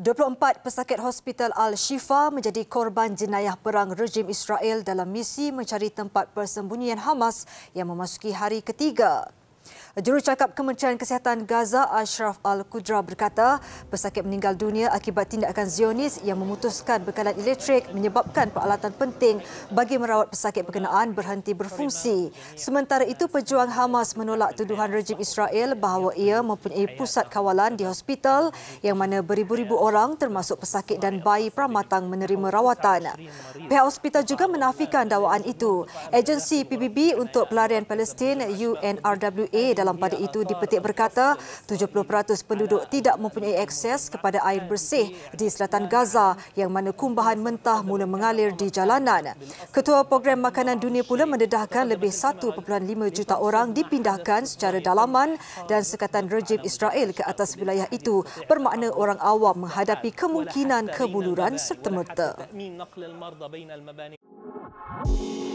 24 pesakit hospital Al-Shifa menjadi korban jenayah perang rejim Israel dalam misi mencari tempat persembunyian Hamas yang memasuki hari ketiga. Jurucakap Kementerian Kesihatan Gaza Ashraf Al-Qudra berkata, pesakit meninggal dunia akibat tindakan Zionis yang memutuskan bekalan elektrik menyebabkan peralatan penting bagi merawat pesakit berkenaan berhenti berfungsi. Sementara itu, pejuang Hamas menolak tuduhan rejim Israel bahawa ia mempunyai pusat kawalan di hospital yang mana beribu-ribu orang termasuk pesakit dan bayi pramatang menerima rawatan. Pihak hospital juga menafikan dakwaan itu. Agensi PBB untuk pelarian Palestin UNRWA dalam pada itu dipetik berkata 70% penduduk tidak mempunyai akses kepada air bersih di selatan Gaza yang mana kumbahan mentah mula mengalir di jalanan. Ketua Program Makanan Dunia pula mendedahkan lebih 1.5 juta orang dipindahkan secara dalaman dan sekatan rejim Israel ke atas wilayah itu bermakna orang awam menghadapi kemungkinan kebuluran serta-merta. Thank you.